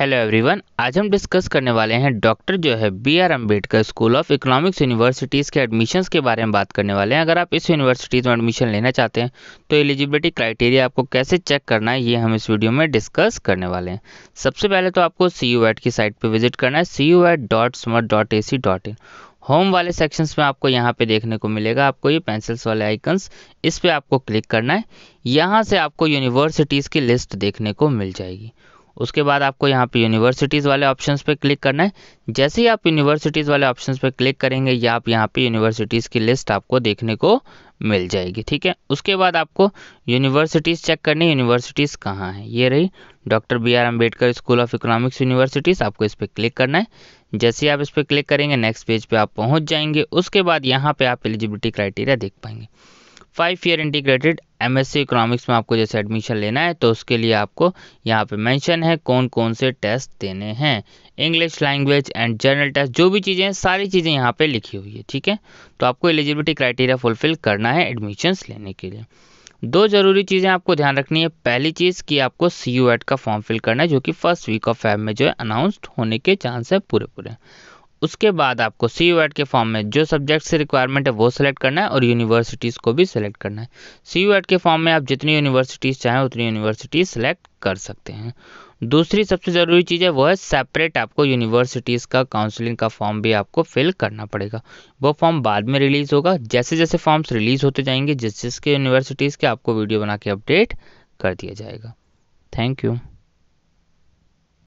hello everyone आज हम discuss करने वाले हैं डॉक्टर जो है B R Ambedkar school of economics universities के एडमिशन्स के बारे में बात करने वाले हैं अगर आप इस यूनिवर्सिटीज़ में एडमिशन लेना चाहते हैं तो एलिजिबिलिटी क्राइटेरिया आपको कैसे चेक करना है ये हम इस वीडियो में डिस्कस करने वाले हैं सबसे पहले तो आपको सी यू की साइट पर विजिट करना है C U at dot smart dot A C dot in home वाले सेक्शंस में आपको यहाँ पे देखने को मिलेगा आपको ये पेंसिल्स वाले आइकन्स इस पर आपको क्लिक करना है यहाँ से आपको यूनिवर्सिटीज़ की लिस्ट देखने को मिल जाएगी उसके बाद आपको यहाँ पे यूनिवर्सिटीज़ वाले ऑप्शंस पे क्लिक करना है जैसे ही आप यूनिवर्सिटीज़ वाले ऑप्शंस पे क्लिक करेंगे या आप यहाँ पे यूनिवर्सिटीज़ की लिस्ट आपको देखने को मिल जाएगी ठीक है उसके बाद आपको यूनिवर्सिटीज़ चेक करनी यूनिवर्सिटीज़ कहाँ हैं ये रही doctor B R Ambedkar school of economics universities आपको इस पर क्लिक करना है जैसे ही आप इस पर क्लिक करेंगे नेक्स्ट पेज पर आप पहुँच जाएंगे उसके बाद यहाँ पर आप एलिजिबिलिटी क्राइटेरिया देख पाएंगे five year integrated MSc economics में आपको जैसे एडमिशन लेना है तो उसके लिए आपको यहाँ पे मेंशन है कौन कौन से टेस्ट देने हैं English language and general test जो भी चीज़ें सारी चीज़ें यहाँ पे लिखी हुई है ठीक है तो आपको एलिजिबिलिटी क्राइटेरिया फुलफिल करना है एडमिशन्स लेने के लिए दो जरूरी चीज़ें आपको ध्यान रखनी है पहली चीज़ कि आपको सी यू एड का फॉर्म फिल करना है जो कि फर्स्ट वीक ऑफ फैब में जो है अनाउंस्ड होने के चांस है पूरे पूरे उसके बाद आपको सी यू के फॉर्म में जो सब्जेक्ट से रिक्वायरमेंट है वो सेलेक्ट करना है और यूनिवर्सिटीज़ को भी सिलेक्ट करना है सी यू के फॉर्म में आप जितनी यूनिवर्सिटीज़ चाहें उतनी यूनिवर्सिटीज़ सेलेक्ट कर सकते हैं दूसरी सबसे ज़रूरी चीज़ है वो है सेपरेट आपको यूनिवर्सिटीज़ का काउंसलिंग का फॉर्म भी आपको फिल करना पड़ेगा वो फॉर्म बाद में रिलीज़ होगा जैसे जैसे फॉर्म्स रिलीज़ होते जाएंगे जिस जिसके यूनिवर्सिटीज़ के आपको वीडियो बना के अपडेट कर दिया जाएगा थैंक यू